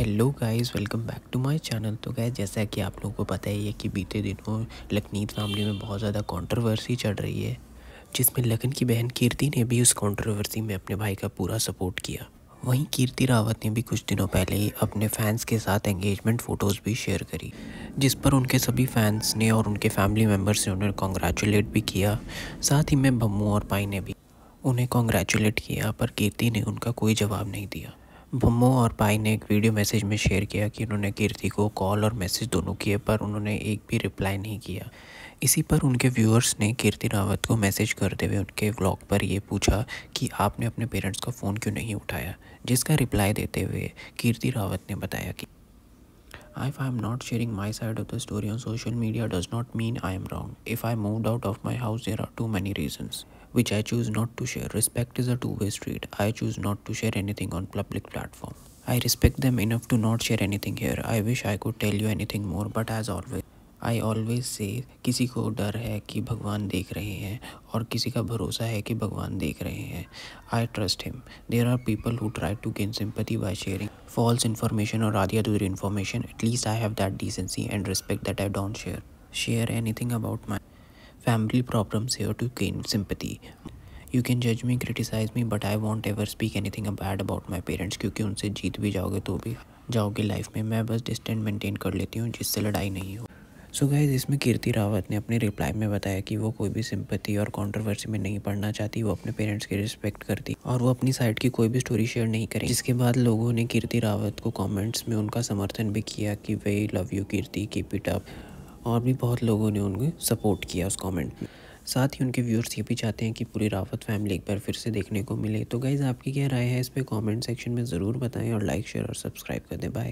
Hello guys welcome back to my channel तो गाय जैसा कि आप लोगों को पता ही है कि बीते दिनों लखनीत फैमिली में बहुत ज़्यादा कंट्रोवर्सी चल रही है जिसमें लखन की बहन कीर्ति ने भी उस कंट्रोवर्सी में अपने भाई का पूरा सपोर्ट किया वहीं कीर्ति रावत ने भी कुछ दिनों पहले ही अपने फैंस के साथ एंगेजमेंट फ़ोटोज़ भी शेयर करी जिस पर उनके सभी फैंस ने और उनके फैमिली मेम्बर्स ने उन्हें कॉन्ग्रेचुलेट भी किया साथ ही में बम्मू और पाई ने भी उन्हें कॉन्ग्रेचुलेट किया पर कीर्ति ने उनका कोई जवाब नहीं दिया मम्मो और पाई ने एक वीडियो मैसेज में शेयर किया कि उन्होंने कीर्ति को कॉल और मैसेज दोनों किए पर उन्होंने एक भी रिप्लाई नहीं किया इसी पर उनके व्यूअर्स ने कीर्ति रावत को मैसेज करते हुए उनके व्लॉग पर यह पूछा कि आपने अपने पेरेंट्स का फ़ोन क्यों नहीं उठाया जिसका रिप्लाई देते हुए कीर्ति रावत ने बताया कि I I am not sharing my side of the story on social media does not mean I am wrong if I move out of my house there are too many reasons which I choose not to share. Respect is a two way street. I choose not to share anything on public platform. I respect them enough to not share anything here. I wish I could tell you anything more, but as always, I always say, किसी को डर है कि भगवान देख रहे हैं और किसी का भरोसा है कि भगवान देख रहे हैं trust him. There are people who try to gain sympathy by sharing false information or और information. At least I have that decency and respect that I don't share. Share anything about my. Family problems here to gain sympathy you can जज me criticise me but I won't ever speak anything bad about my parents क्योंकि उनसे जीत भी जाओगे तो भी जाओगे life में मैं बस डिस्टेंस मेंटेन कर लेती हूँ जिससे लड़ाई नहीं हो सो so गाइज इसमें कीर्ति रावत ने अपनी रिप्लाई में बताया कि वो कोई भी सिंपत्ति और कंट्रोवर्सी में नहीं पढ़ना चाहती वो अपने पेरेंट्स की रिस्पेक्ट करती और वो अपनी साइड की कोई भी स्टोरी शेयर नहीं करें जिसके बाद लोगों ने कीर्ति रावत को कमेंट्स में उनका समर्थन भी किया कि we love you Kirti keep it up और भी बहुत लोगों ने उनको सपोर्ट किया उस कमेंट में साथ ही उनके व्यूअर्स ये भी चाहते हैं कि पूरी रावत फैमिली एक बार फिर से देखने को मिले तो गाइज़ आपकी क्या राय है इस पर कॉमेंट सेक्शन में ज़रूर बताएँ और लाइक शेयर और सब्सक्राइब कर दें बाय